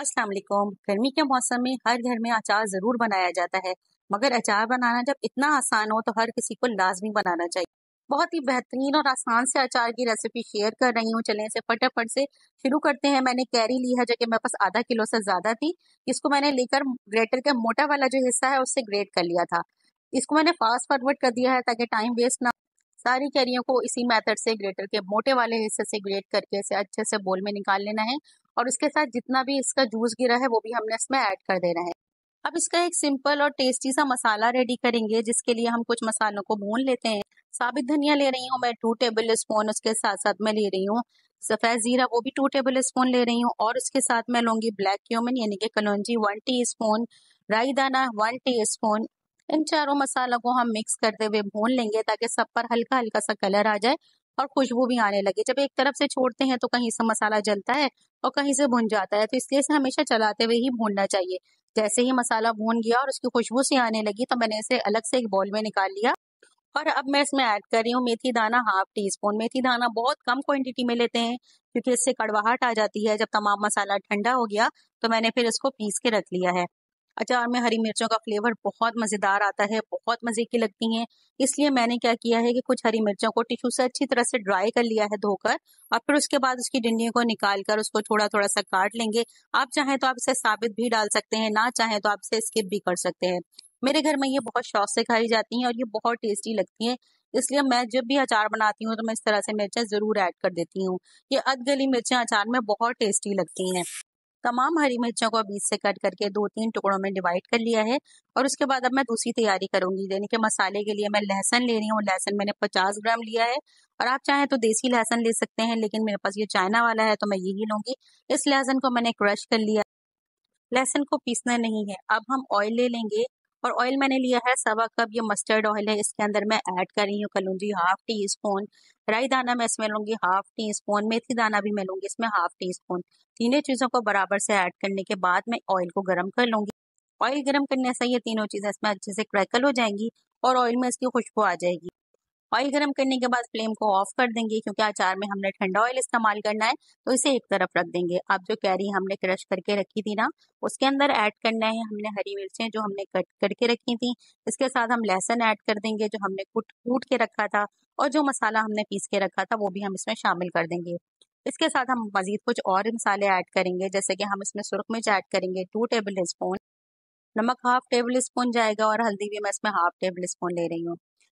अस्सलाम वालेकुम गर्मी के मौसम में हर घर में अचार ज़रूर बनाया जाता है मगर अचार बनाना जब इतना आसान हो तो हर किसी को लाजमी बनाना चाहिए बहुत ही बेहतरीन और आसान से अचार की रेसिपी शेयर कर रही हूँ चलें इसे फटाफट से शुरू करते हैं मैंने कैरी ली है जो कि मेरे पास आधा किलो से ज़्यादा थी इसको मैंने लेकर ग्रेटर का मोटा वाला जो हिस्सा है उससे ग्रेट कर लिया था इसको मैंने फास्ट फॉरवर्ड कर दिया है ताकि टाइम वेस्ट ना सारी कैरियों को इसी मेथड से ग्रेटर के मोटे वाले हिस्से से ग्रेट करके इसे अच्छे से बोल में निकाल लेना है और उसके साथ जितना भी इसका जूस गिरा है वो भी हमने इसमें ऐड कर देना है अब इसका एक सिंपल और टेस्टी सा मसाला रेडी करेंगे जिसके लिए हम कुछ मसालों को भून लेते हैं साबित धनिया ले रही हूँ मैं टू टेबल स्पून उसके साथ साथ मैं ले रही हूँ सफ़ेद ज़ीरा वो भी टू टेबल स्पून ले रही हूँ और उसके साथ मैं लूंगी ब्लैक क्यूमिन यानी कि कलौजी वन टी स्पून राई दाना वन टी स्पून इन चारों मसालों को हम मिक्स करते हुए भून लेंगे ताकि सब पर हल्का हल्का सा कलर आ जाए और खुशबू भी आने लगे जब एक तरफ से छोड़ते हैं तो कहीं से मसाला जलता है और कहीं से भुन जाता है तो इसलिए से हमेशा चलाते हुए ही भूनना चाहिए जैसे ही मसाला भून गया और उसकी खुशबू से आने लगी तो मैंने इसे अलग से एक बॉल में निकाल लिया और अब मैं इसमें ऐड कर रही हूँ मेथी दाना हाफ टी स्पून मेथी दाना बहुत कम क्वांटिटी में लेते हैं क्योंकि इससे कड़वाहट आ जाती है जब तमाम मसाला ठंडा हो गया तो मैंने फिर इसको पीस के रख लिया है अचार में हरी मिर्चों का फ्लेवर बहुत मज़ेदार आता है बहुत मज़े की लगती हैं इसलिए मैंने क्या किया है कि कुछ हरी मिर्चों को टिश्यू से अच्छी तरह से ड्राई कर लिया है धोकर और फिर उसके बाद उसकी डिंडियों को निकाल कर उसको थोड़ा थोड़ा सा काट लेंगे आप चाहें तो आप इसे साबित भी डाल सकते हैं ना चाहें तो आप इसे स्किप भी कर सकते हैं मेरे घर में ये बहुत शौक से खाई जाती हैं और ये बहुत टेस्टी लगती हैं इसलिए मैं जब भी अचार बनाती हूँ तो मैं इस तरह से मिर्चें ज़रूर ऐड कर देती हूँ ये अधगली मिर्चें अचार में बहुत टेस्टी लगती हैं तमाम हरी मिर्चों को बीच से कट करके दो तीन टुकड़ों में डिवाइड कर लिया है और उसके बाद अब मैं दूसरी तैयारी करूंगी यानी कि मसाले के लिए मैं लहसन ले रही हूँ लहसन मैंने पचास ग्राम लिया है और आप चाहें तो देसी लहसन ले सकते हैं लेकिन मेरे पास ये चाइना वाला है तो मैं यही लूंगी इस लहसन को मैंने क्रश कर लिया लहसन को पीसना नहीं है अब हम ऑयल ले लेंगे और ऑयल मैंने लिया है सवा कप ये मस्टर्ड ऑयल है इसके अंदर मैं ऐड कर रही हूँ कर हाफ टी स्पून राई दाना मैं इसमें लूंगी हाफ टी स्पून मेथी दाना भी मैं लूंगी इसमें हाफ टी स्पून तीनों चीज़ों को बराबर से ऐड करने के बाद मैं ऑयल को गर्म कर लूंगी ऑयल गर्म करने से ये तीनों चीज़ें इसमें अच्छे से क्रैकल हो जाएंगी और ऑयल में इसकी खुशबू आ जाएगी ऑयल गर्म करने के बाद फ्लेम को ऑफ कर देंगे क्योंकि अचार में हमने ठंडा ऑयल इस्तेमाल करना है तो इसे एक तरफ रख देंगे अब जो कैरी हमने क्रश करके रखी थी ना उसके अंदर ऐड करना है हमने हरी मिर्चें जो हमने कट करके रखी थी इसके साथ हम लहसन ऐड कर देंगे जो हमने कूट कूट के रखा था और जो मसाला हमने पीस के रखा था वो भी हम इसमें शामिल कर देंगे इसके साथ हम मजीद कुछ और मसाले ऐड करेंगे जैसे कि हम इसमें सुरख मिर्च ऐड करेंगे टू टेबल स्पून नमक हाफ टेबल स्पून जाएगा और हल्दी भी मैं इसमें हाफ टेबल स्पून ले रही हूँ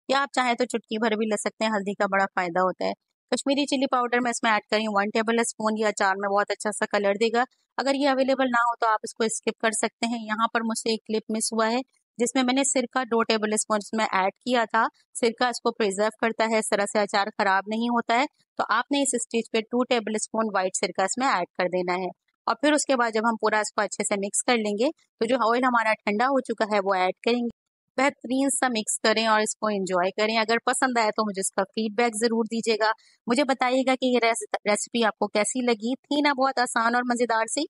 या आप चाहें तो चुटकी भर भी ले सकते हैं हल्दी का बड़ा फायदा होता है कश्मीरी चिली पाउडर मैं इसमें ऐड करी वन टेबल स्पून या अचार में बहुत अच्छा सा कलर देगा अगर ये अवेलेबल ना हो तो आप इसको स्किप कर सकते हैं यहाँ पर मुझसे एक क्लिप मिस हुआ है जिसमें मैंने सिरका दो टेबल स्पून इसमें ऐड किया था सिरका इसको प्रिजर्व करता है इस तरह से अचार खराब नहीं होता है तो आपने इस स्टेज पे टू टेबल स्पून व्हाइट सिरका इसमें ऐड कर देना है और फिर उसके बाद जब हम पूरा इसको अच्छे से मिक्स कर लेंगे तो जो ऑयल हमारा ठंडा हो चुका है वो ऐड करेंगे बेहतरीन सा मिक्स करें और इसको एंजॉय करें अगर पसंद आया तो मुझे इसका फीडबैक ज़रूर दीजिएगा मुझे बताइएगा कि ये रेसिपी आपको कैसी लगी थी ना बहुत आसान और मज़ेदार सी